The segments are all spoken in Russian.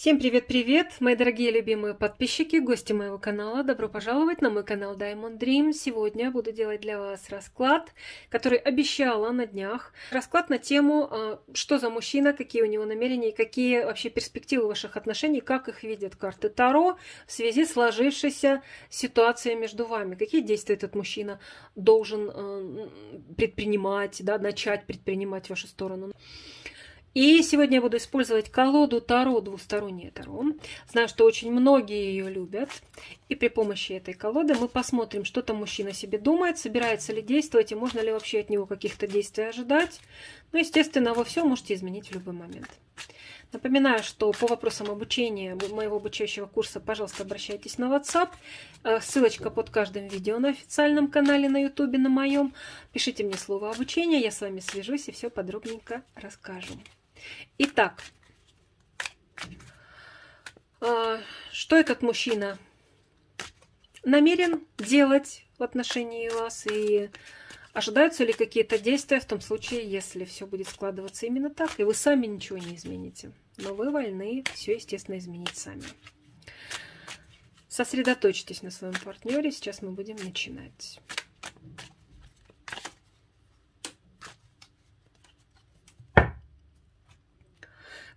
Всем привет-привет, мои дорогие любимые подписчики, гости моего канала. Добро пожаловать на мой канал Diamond Dream. Сегодня буду делать для вас расклад, который обещала на днях. Расклад на тему, а, что за мужчина, какие у него намерения какие вообще перспективы ваших отношений, как их видят карты Таро в связи с сложившейся ситуацией между вами. Какие действия этот мужчина должен а, предпринимать, да, начать предпринимать в вашу сторону. И сегодня я буду использовать колоду Таро, двустороннее Таро. Знаю, что очень многие ее любят. И при помощи этой колоды мы посмотрим, что там мужчина себе думает, собирается ли действовать, и можно ли вообще от него каких-то действий ожидать. Ну, естественно, во все можете изменить в любой момент. Напоминаю, что по вопросам обучения моего обучающего курса, пожалуйста, обращайтесь на WhatsApp. Э, ссылочка под каждым видео на официальном канале на YouTube, на моем. Пишите мне слово «обучение», я с вами свяжусь и все подробненько расскажу. Итак, э, что этот мужчина намерен делать в отношении вас и ожидаются ли какие-то действия в том случае, если все будет складываться именно так, и вы сами ничего не измените. Но вы вольны все, естественно, изменить сами. Сосредоточьтесь на своем партнере. Сейчас мы будем начинать.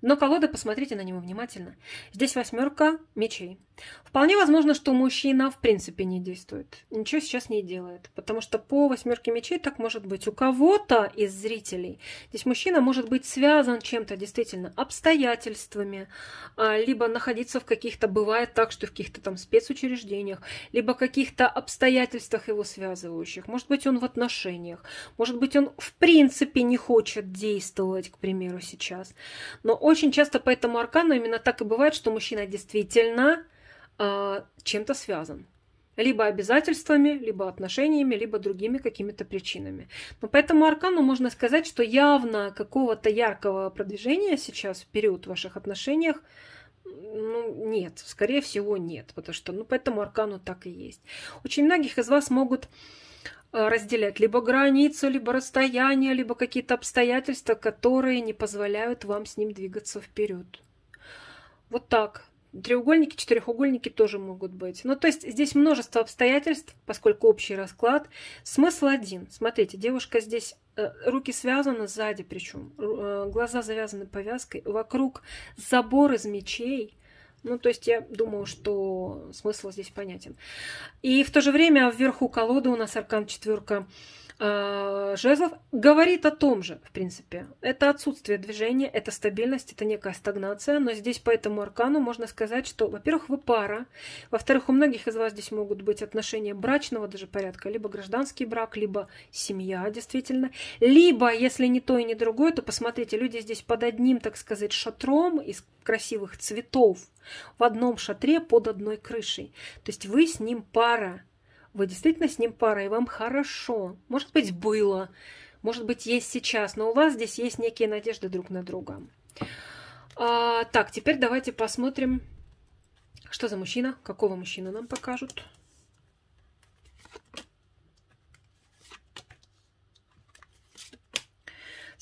Но колода, посмотрите на него внимательно. Здесь восьмерка мечей. Вполне возможно, что мужчина в принципе не действует. Ничего сейчас не делает. Потому что по восьмерке мечей так может быть. У кого-то из зрителей здесь мужчина может быть связан чем-то действительно обстоятельствами, а, либо находиться в каких-то, бывает так, что в каких-то там спецучреждениях, либо каких-то обстоятельствах его связывающих. Может быть, он в отношениях. Может быть, он в принципе не хочет действовать, к примеру, сейчас. Но очень очень часто по этому аркану именно так и бывает, что мужчина действительно э, чем-то связан. Либо обязательствами, либо отношениями, либо другими какими-то причинами. Но по этому аркану можно сказать, что явно какого-то яркого продвижения сейчас в период в ваших отношениях ну, нет, скорее всего, нет, потому что, ну, по этому аркану так и есть. Очень многих из вас могут Э, разделять либо границу, либо расстояние, либо какие-то обстоятельства, которые не позволяют вам с ним двигаться вперед. Вот так. Треугольники, четырехугольники тоже могут быть. Ну, то есть здесь множество обстоятельств, поскольку общий расклад. Смысл один. Смотрите, девушка здесь, э, руки связаны сзади причем, э, глаза завязаны повязкой, вокруг забор из мечей, ну, то есть я думаю, что смысл здесь понятен. И в то же время вверху колоды у нас аркан четверка Э, жезлов говорит о том же, в принципе. Это отсутствие движения, это стабильность, это некая стагнация, но здесь по этому аркану можно сказать, что, во-первых, вы пара, во-вторых, у многих из вас здесь могут быть отношения брачного даже порядка, либо гражданский брак, либо семья, действительно, либо, если не то и не другое, то посмотрите, люди здесь под одним, так сказать, шатром из красивых цветов, в одном шатре под одной крышей. То есть вы с ним пара, вы действительно с ним пара, и вам хорошо. Может быть, было, может быть, есть сейчас, но у вас здесь есть некие надежды друг на друга. А, так, теперь давайте посмотрим, что за мужчина, какого мужчину нам покажут.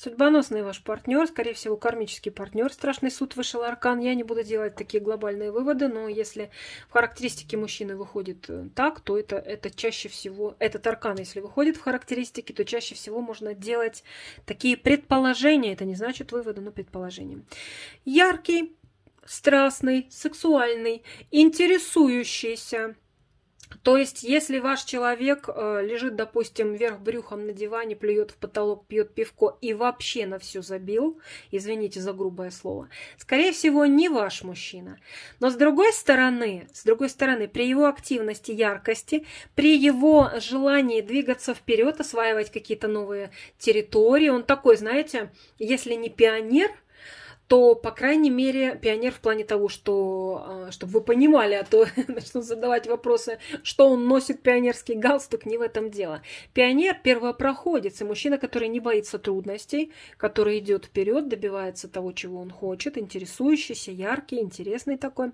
Судьбоносный ваш партнер, скорее всего, кармический партнер, страшный суд вышел аркан. Я не буду делать такие глобальные выводы, но если в характеристике мужчины выходит э, так, то это, это чаще всего, этот аркан, если выходит в характеристике, то чаще всего можно делать такие предположения. Это не значит выводы, но предположения. Яркий, страстный, сексуальный, интересующийся, то есть, если ваш человек э, лежит, допустим, вверх брюхом на диване, плюет в потолок, пьет пивко и вообще на все забил, извините за грубое слово, скорее всего, не ваш мужчина. Но с другой стороны, с другой стороны, при его активности, яркости, при его желании двигаться вперед, осваивать какие-то новые территории, он такой, знаете, если не пионер, то, по крайней мере, пионер в плане того, что, а, чтобы вы понимали, а то начнут задавать вопросы, что он носит пионерский галстук, не в этом дело. Пионер – первопроходец, и мужчина, который не боится трудностей, который идет вперед, добивается того, чего он хочет, интересующийся, яркий, интересный такой.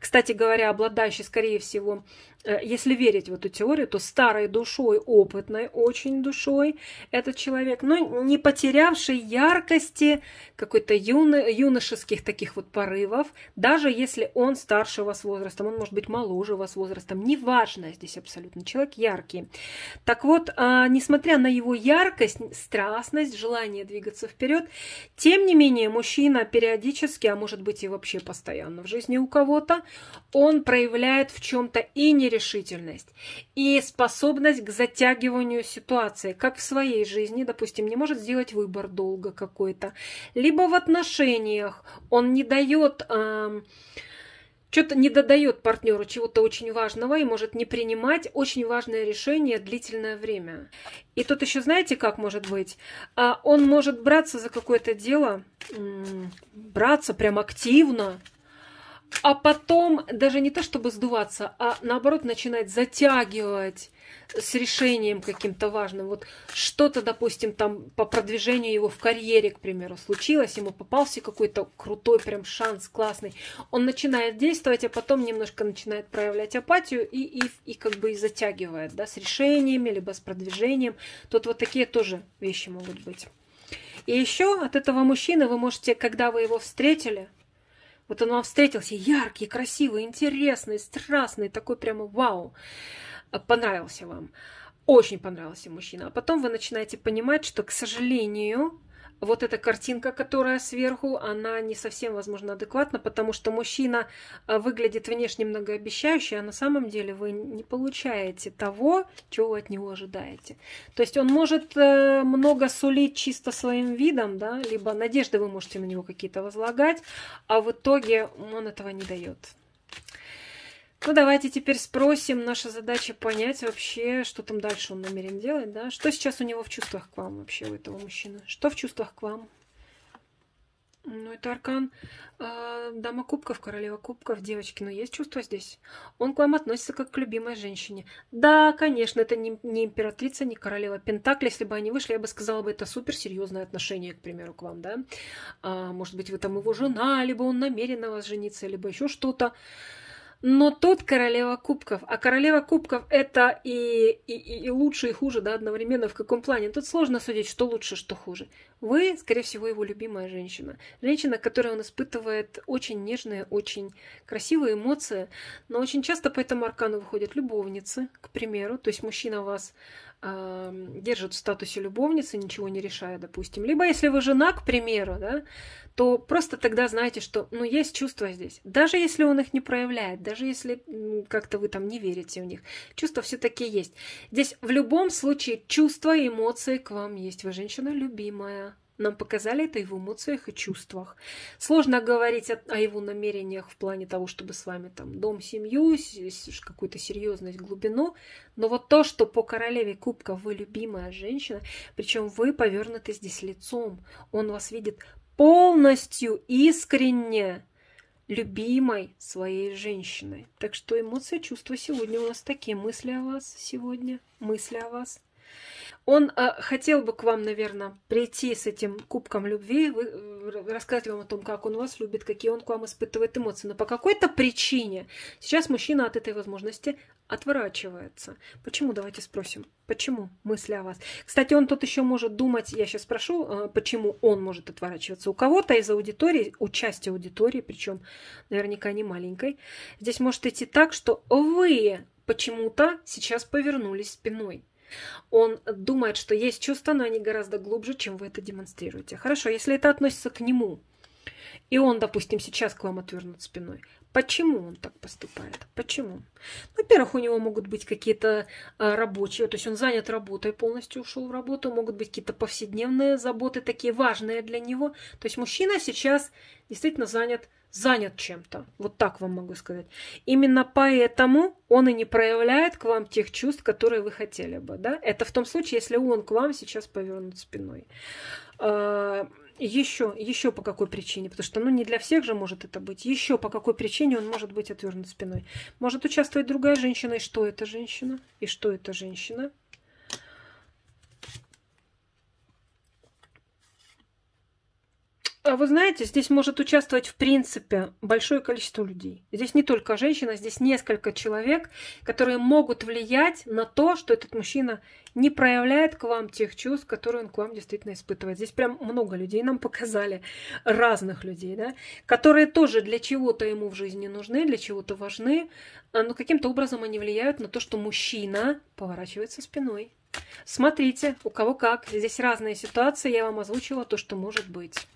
Кстати говоря, обладающий, скорее всего, Э, если верить в эту теорию, то старой душой, опытной очень душой этот человек, но не потерявший яркости какой-то юно, юношеских таких вот порывов, даже если он старше вас возрастом, он может быть моложе вас возрастом, неважно здесь абсолютно, человек яркий. Так вот, а, несмотря на его яркость, страстность, желание двигаться вперед, тем не менее мужчина периодически, а может быть и вообще постоянно в жизни у кого-то, он проявляет в чем-то и не решительность и способность к затягиванию ситуации, как в своей жизни, допустим, не может сделать выбор долго какой-то, либо в отношениях он не дает... Э, эм, что-то не додает партнеру чего-то очень важного и может не принимать очень важное решение длительное время. И тут еще знаете, как может быть? А, он может браться за какое-то дело, браться прям активно, а потом даже не то чтобы сдуваться, а наоборот начинать затягивать с решением каким-то важным. Вот что-то, допустим, там по продвижению его в карьере, к примеру, случилось, ему попался какой-то крутой прям шанс классный. Он начинает действовать, а потом немножко начинает проявлять апатию и, и, и как бы и затягивает, да, с решениями, либо с продвижением. Тут вот такие тоже вещи могут быть. И еще от этого мужчины вы можете, когда вы его встретили, вот он вам встретился яркий, красивый, интересный, страстный, такой прямо вау, понравился вам. Очень понравился мужчина. А потом вы начинаете понимать, что, к сожалению, вот эта картинка, которая сверху, она не совсем, возможно, адекватна, потому что мужчина э, выглядит внешне многообещающе, а на самом деле вы не получаете того, чего вы от него ожидаете. То есть он может э, много сулить чисто своим видом, да, либо надежды вы можете на него какие-то возлагать, а в итоге он этого не дает. Ну, давайте теперь спросим. Наша задача понять вообще, что там дальше он намерен делать, да? Что сейчас у него в чувствах к вам вообще, у этого мужчины? Что в чувствах к вам? Ну, это аркан э, Дама Кубков, Королева Кубков, девочки. Но ну, есть чувство здесь? Он к вам относится как к любимой женщине. Да, конечно, это не, не императрица, не Королева Пентакли. Если бы они вышли, я бы сказала бы, это суперсерьезное отношение, к примеру, к вам, да? А, может быть, вы там его жена, либо он намерен на вас жениться, либо еще что-то. Но тот королева кубков. А королева кубков это и, и, и лучше, и хуже, да, одновременно в каком плане. Тут сложно судить, что лучше, что хуже. Вы, скорее всего, его любимая женщина. Женщина, которой он испытывает очень нежные, очень красивые эмоции. Но очень часто по этому аркану выходят любовницы, к примеру. То есть мужчина вас держит в статусе любовницы, ничего не решая, допустим. Либо если вы жена, к примеру, да, то просто тогда знаете, что ну, есть чувства здесь. Даже если он их не проявляет, даже если как-то вы там не верите в них, чувства все-таки есть. Здесь в любом случае чувства и эмоции к вам есть. Вы женщина любимая, нам показали это и в эмоциях, и чувствах. Сложно говорить о, о его намерениях в плане того, чтобы с вами там дом, семью, с какую-то серьезность, глубину. Но вот то, что по королеве кубка вы любимая женщина, причем вы повернуты здесь лицом, он вас видит полностью, искренне любимой своей женщиной. Так что эмоции, чувства сегодня у нас такие. Мысли о вас сегодня, мысли о вас. Он э, хотел бы к вам, наверное, прийти с этим кубком любви, вы, э, рассказать вам о том, как он вас любит, какие он к вам испытывает эмоции. Но по какой-то причине сейчас мужчина от этой возможности отворачивается. Почему? Давайте спросим. Почему? Мысли о вас. Кстати, он тут еще может думать, я сейчас спрошу, э, почему он может отворачиваться. У кого-то из аудитории, у части аудитории, причем наверняка не маленькой, здесь может идти так, что вы почему-то сейчас повернулись спиной. Он думает, что есть чувства, но они гораздо глубже, чем вы это демонстрируете. Хорошо, если это относится к нему, и он, допустим, сейчас к вам отвернут спиной, Почему он так поступает? Почему? Во-первых, у него могут быть какие-то а, рабочие, то есть он занят работой, полностью ушел в работу, могут быть какие-то повседневные заботы, такие важные для него. То есть мужчина сейчас действительно занят занят чем-то. Вот так вам могу сказать. Именно поэтому он и не проявляет к вам тех чувств, которые вы хотели бы. Да? Это в том случае, если он к вам сейчас повернут спиной. Еще, а, еще по какой причине? Потому что, ну, не для всех же может это быть. Еще по какой причине он может быть отвернут спиной? Может участвовать другая женщина, и что эта женщина? И что эта женщина? А вы знаете, здесь может участвовать, в принципе, большое количество людей. Здесь не только женщина, здесь несколько человек, которые могут влиять на то, что этот мужчина не проявляет к вам тех чувств, которые он к вам действительно испытывает. Здесь прям много людей нам показали, разных людей, да, которые тоже для чего-то ему в жизни нужны, для чего-то важны, а, но каким-то образом они влияют на то, что мужчина поворачивается спиной. Смотрите, у кого как. Здесь разные ситуации, я вам озвучила то, что может быть.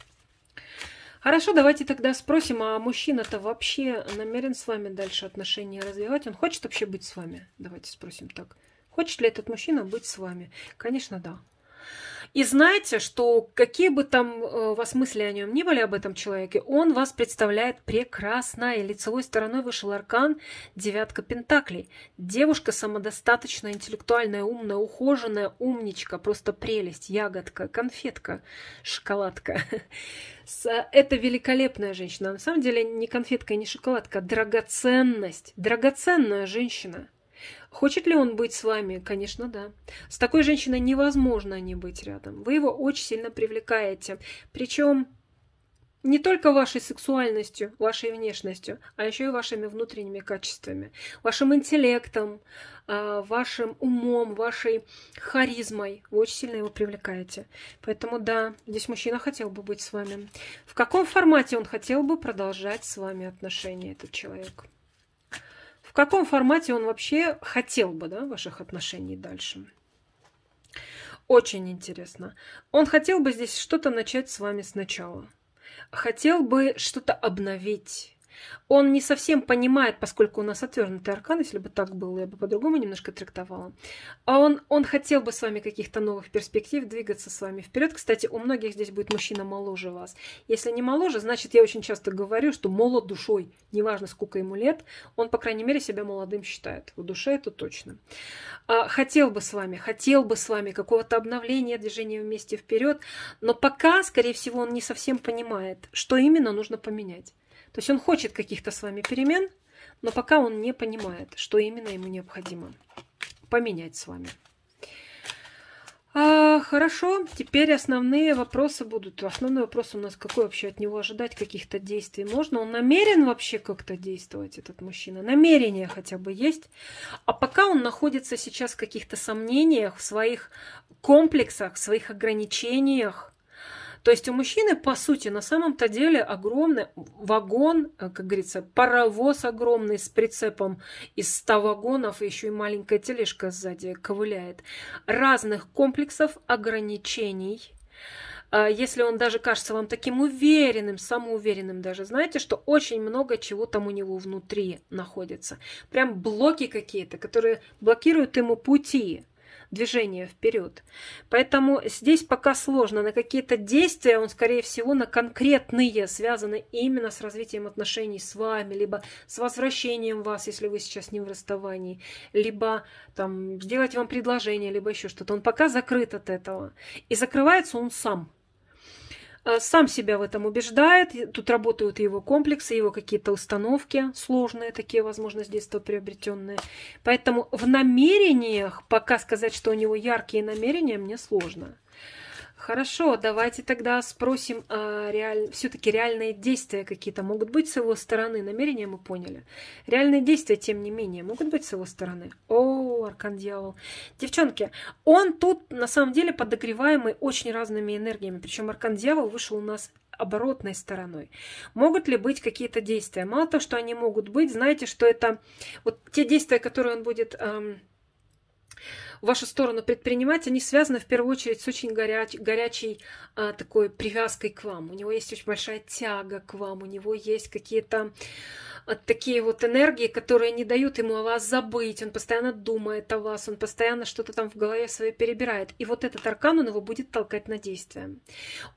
Хорошо, давайте тогда спросим, а мужчина-то вообще намерен с вами дальше отношения развивать? Он хочет вообще быть с вами? Давайте спросим так. Хочет ли этот мужчина быть с вами? Конечно, да. И знаете, что какие бы там э, у вас мысли о нем ни были об этом человеке, он вас представляет прекрасно. И лицевой стороной вышел аркан девятка пентаклей. Девушка самодостаточная, интеллектуальная, умная, ухоженная, умничка, просто прелесть, ягодка, конфетка, шоколадка. Это великолепная женщина. На самом деле не конфетка не шоколадка, а драгоценность. Драгоценная женщина. Хочет ли он быть с вами? Конечно, да. С такой женщиной невозможно не быть рядом. Вы его очень сильно привлекаете. Причем не только вашей сексуальностью, вашей внешностью, а еще и вашими внутренними качествами, вашим интеллектом, а, вашим умом, вашей харизмой. Вы очень сильно его привлекаете. Поэтому да, здесь мужчина хотел бы быть с вами. В каком формате он хотел бы продолжать с вами отношения, этот человек? каком формате он вообще хотел бы да, ваших отношений дальше. Очень интересно. Он хотел бы здесь что-то начать с вами сначала. Хотел бы что-то обновить он не совсем понимает, поскольку у нас отвернутый аркан, если бы так было, я бы по-другому немножко трактовала. А он, он хотел бы с вами каких-то новых перспектив, двигаться с вами вперед. Кстати, у многих здесь будет мужчина моложе вас. Если не моложе, значит, я очень часто говорю, что молод душой, неважно, сколько ему лет, он, по крайней мере, себя молодым считает. В душе это точно. А, хотел бы с вами, хотел бы с вами какого-то обновления, движения вместе вперед, но пока, скорее всего, он не совсем понимает, что именно нужно поменять. То есть он хочет каких-то с вами перемен, но пока он не понимает, что именно ему необходимо поменять с вами. А, хорошо, теперь основные вопросы будут. Основной вопрос у нас, какой вообще от него ожидать каких-то действий можно? Он намерен вообще как-то действовать, этот мужчина? Намерение хотя бы есть. А пока он находится сейчас в каких-то сомнениях, в своих комплексах, в своих ограничениях, то есть у мужчины, по сути, на самом-то деле огромный вагон, э, как говорится, паровоз огромный с прицепом из 100 вагонов, еще и маленькая тележка сзади ковыляет, разных комплексов ограничений, э, если он даже кажется вам таким уверенным, самоуверенным даже, знаете, что очень много чего там у него внутри находится. Прям блоки какие-то, которые блокируют ему пути движение вперед. Поэтому здесь пока сложно. На какие-то действия он, скорее всего, на конкретные связаны именно с развитием отношений с вами, либо с возвращением вас, если вы сейчас не в расставании, либо там сделать вам предложение, либо еще что-то. Он пока закрыт от этого. И закрывается он сам. Э, сам себя в этом убеждает. Тут работают его комплексы, его какие-то установки сложные, такие, возможно, с детства приобретенные. Поэтому в намерениях пока сказать, что у него яркие намерения, мне сложно. Хорошо, давайте тогда спросим, а реаль... все-таки реальные действия какие-то могут быть с его стороны? Намерения мы поняли. Реальные действия, тем не менее, могут быть с его стороны? О, Аркан Дьявол. Девчонки, он тут на самом деле подогреваемый очень разными энергиями. Причем Аркан Дьявол вышел у нас оборотной стороной. Могут ли быть какие-то действия? Мало того, что они могут быть, знаете, что это вот те действия, которые он будет... Эм, в вашу сторону предпринимать, они связаны в первую очередь с очень горяч, горячей а, такой привязкой к вам. У него есть очень большая тяга к вам, у него есть какие-то а, такие вот энергии, которые не дают ему о вас забыть. Он постоянно думает о вас, он постоянно что-то там в голове своей перебирает. И вот этот аркан, он его будет толкать на действие.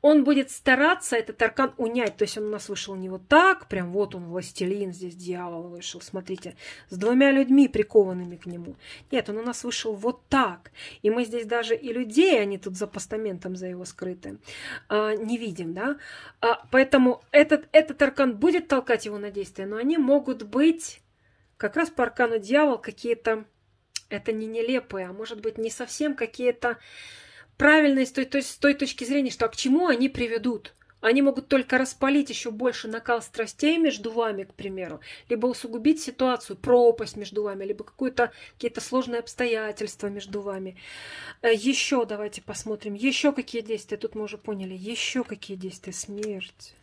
Он будет стараться этот аркан унять. То есть он у нас вышел не вот так, прям вот он властелин, здесь дьявол вышел, смотрите, с двумя людьми прикованными к нему. Нет, он у нас вышел вот так. И мы здесь даже и людей, они тут за постаментом, за его скрыты, а, не видим, да. А, поэтому этот, этот аркан будет толкать его на действие, но они могут быть как раз по аркану дьявол какие-то, это не нелепые, а может быть не совсем какие-то правильные с той, то есть, с той точки зрения, что а к чему они приведут. Они могут только распалить еще больше накал страстей между вами, к примеру, либо усугубить ситуацию, пропасть между вами, либо какое-то, какие-то сложные обстоятельства между вами. Э, еще давайте посмотрим. Еще какие действия? Тут мы уже поняли. Еще какие действия? Смерть.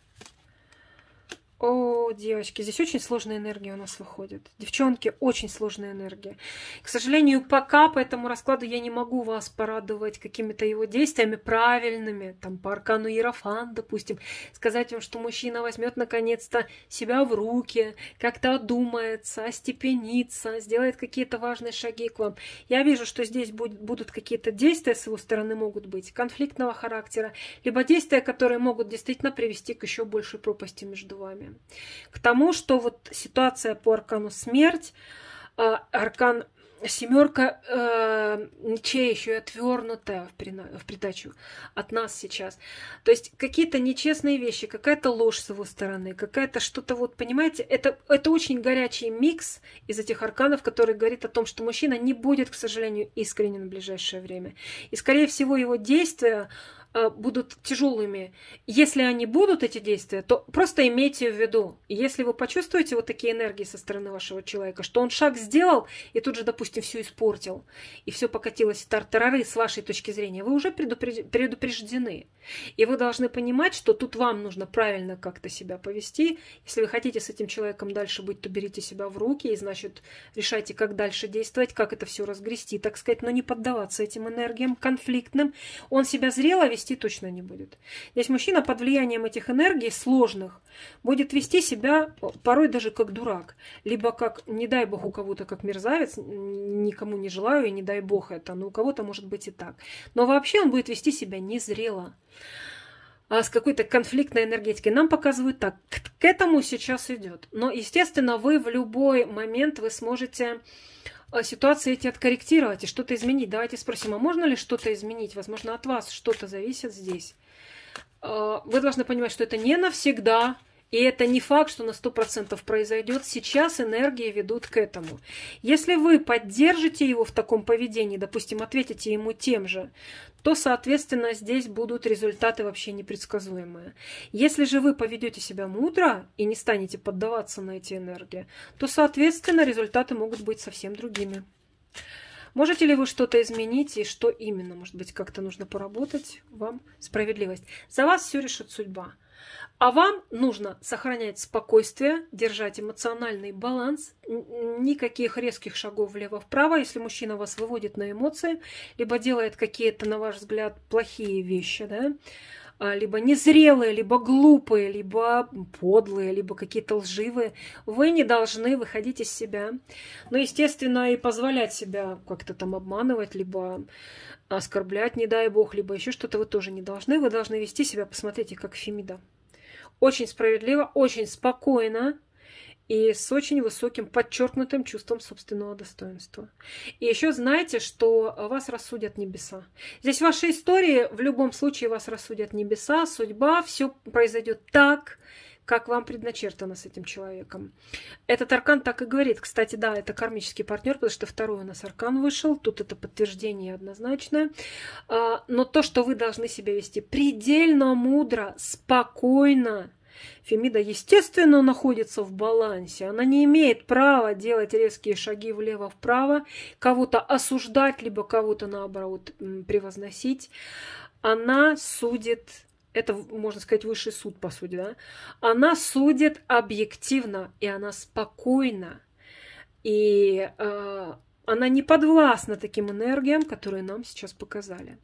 О, девочки, здесь очень сложная энергия у нас выходит. Девчонки, очень сложная энергия. К сожалению, пока по этому раскладу я не могу вас порадовать какими-то его действиями правильными, там, по аркану Ерофан, допустим, сказать вам, что мужчина возьмет наконец-то себя в руки, как-то одумается, остепенится, сделает какие-то важные шаги к вам. Я вижу, что здесь будет, будут какие-то действия с его стороны могут быть, конфликтного характера, либо действия, которые могут действительно привести к еще большей пропасти между вами рассматриваем. К тому, что вот ситуация по аркану смерть, а, аркан Семерка э, ничей еще и отвернутая в, прина, в придачу от нас сейчас. То есть какие-то нечестные вещи, какая-то ложь с его стороны, какая-то что-то вот, понимаете, это, это очень горячий микс из этих арканов, который говорит о том, что мужчина не будет, к сожалению, искренен в ближайшее время. И, скорее всего, его действия Э, будут тяжелыми. Если они будут, эти действия, то просто имейте в виду. Если вы почувствуете вот такие энергии со стороны вашего человека, что он шаг сделал и тут же, допустим, все испортил, и все покатилось в тартарары с вашей точки зрения, вы уже предупреждены. И вы должны понимать, что тут вам нужно правильно как-то себя повести. Если вы хотите с этим человеком дальше быть, то берите себя в руки и, значит, решайте, как дальше действовать, как это все разгрести, так сказать, но не поддаваться этим энергиям конфликтным. Он себя зрело вести вести точно не будет. Здесь мужчина под влиянием этих энергий сложных будет вести себя порой даже как дурак, либо как, не дай бог, у кого-то как мерзавец, никому не желаю, и не дай бог это, но у кого-то может быть и так. Но вообще он будет вести себя незрело а с какой-то конфликтной энергетикой. Нам показывают так. к этому сейчас идет. Но, естественно, вы в любой момент вы сможете Э, ситуации эти откорректировать и что-то изменить. Давайте спросим, а можно ли что-то изменить? Возможно, от вас что-то зависит здесь. Э, вы должны понимать, что это не навсегда, и это не факт, что на 100% произойдет. Сейчас энергии ведут к этому. Если вы поддержите его в таком поведении, допустим, ответите ему тем же, то, соответственно, здесь будут результаты вообще непредсказуемые. Если же вы поведете себя мудро и не станете поддаваться на эти энергии, то, соответственно, результаты могут быть совсем другими. Можете ли вы что-то изменить и что именно? Может быть, как-то нужно поработать вам? Справедливость. За вас все решит судьба. А вам нужно сохранять спокойствие, держать эмоциональный баланс, никаких резких шагов влево-вправо, если мужчина вас выводит на эмоции, либо делает какие-то, на ваш взгляд, плохие вещи, да, а, либо незрелые, либо глупые, либо подлые, либо какие-то лживые, вы не должны выходить из себя. Ну, естественно, и позволять себя как-то там обманывать, либо оскорблять, не дай бог, либо еще что-то вы тоже не должны. Вы должны вести себя, посмотрите, как Фемида. Очень справедливо, очень спокойно, и с очень высоким подчеркнутым чувством собственного достоинства. И еще знайте, что вас рассудят небеса. Здесь в вашей истории в любом случае вас рассудят небеса, судьба, все произойдет так, как вам предначертано с этим человеком. Этот аркан так и говорит. Кстати, да, это кармический партнер, потому что второй у нас аркан вышел. Тут это подтверждение однозначное. А, но то, что вы должны себя вести предельно мудро, спокойно, Фемида, естественно, находится в балансе. Она не имеет права делать резкие шаги влево-вправо, кого-то осуждать, либо кого-то, наоборот, превозносить. Она судит это, можно сказать, высший суд, по сути, да, она судит объективно, и она спокойна, и э, она не подвластна таким энергиям, которые нам сейчас показали.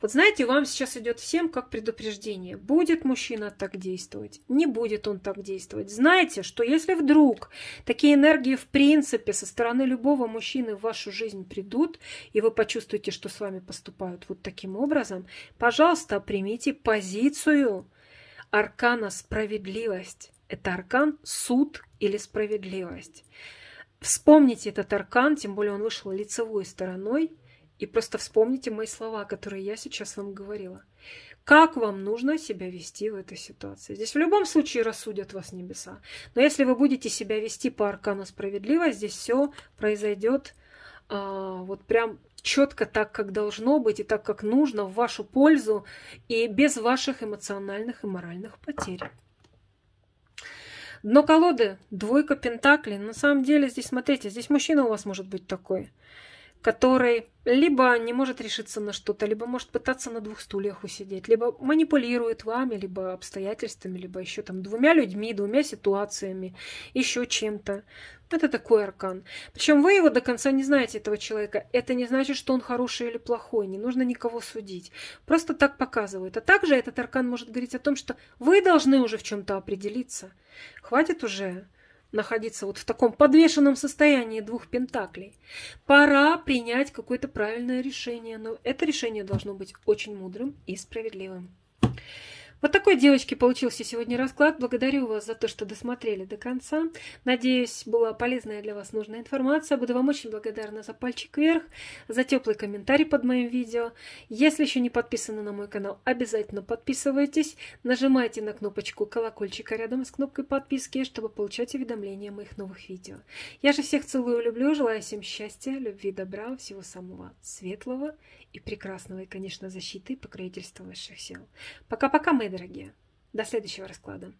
Вот знаете, вам сейчас идет всем как предупреждение. Будет мужчина так действовать, не будет он так действовать. Знаете, что если вдруг такие энергии в принципе со стороны любого мужчины в вашу жизнь придут, и вы почувствуете, что с вами поступают вот таким образом, пожалуйста, примите позицию аркана справедливость. Это аркан суд или справедливость. Вспомните этот аркан, тем более он вышел лицевой стороной, и просто вспомните мои слова, которые я сейчас вам говорила. Как вам нужно себя вести в этой ситуации? Здесь в любом случае рассудят вас небеса. Но если вы будете себя вести по аркану справедливо, здесь все произойдет а, вот прям четко так, как должно быть и так, как нужно, в вашу пользу и без ваших эмоциональных и моральных потерь. Но колоды, двойка пентаклей. На самом деле здесь, смотрите, здесь мужчина у вас может быть такой который либо не может решиться на что-то, либо может пытаться на двух стульях усидеть, либо манипулирует вами, либо обстоятельствами, либо еще там двумя людьми, двумя ситуациями, еще чем-то. Это такой аркан. Причем вы его до конца не знаете, этого человека. Это не значит, что он хороший или плохой. Не нужно никого судить. Просто так показывают. А также этот аркан может говорить о том, что вы должны уже в чем-то определиться. Хватит уже находиться вот в таком подвешенном состоянии двух пентаклей. Пора принять какое-то правильное решение, но это решение должно быть очень мудрым и справедливым. Вот такой, девочки, получился сегодня расклад. Благодарю вас за то, что досмотрели до конца. Надеюсь, была полезная для вас нужная информация. Буду вам очень благодарна за пальчик вверх, за теплый комментарий под моим видео. Если еще не подписаны на мой канал, обязательно подписывайтесь. Нажимайте на кнопочку колокольчика рядом с кнопкой подписки, чтобы получать уведомления о моих новых видео. Я же всех целую, люблю, желаю всем счастья, любви, добра, всего самого светлого и прекрасного, и, конечно, защиты и покровительства высших сил. Пока-пока, мои дорогие. До следующего расклада.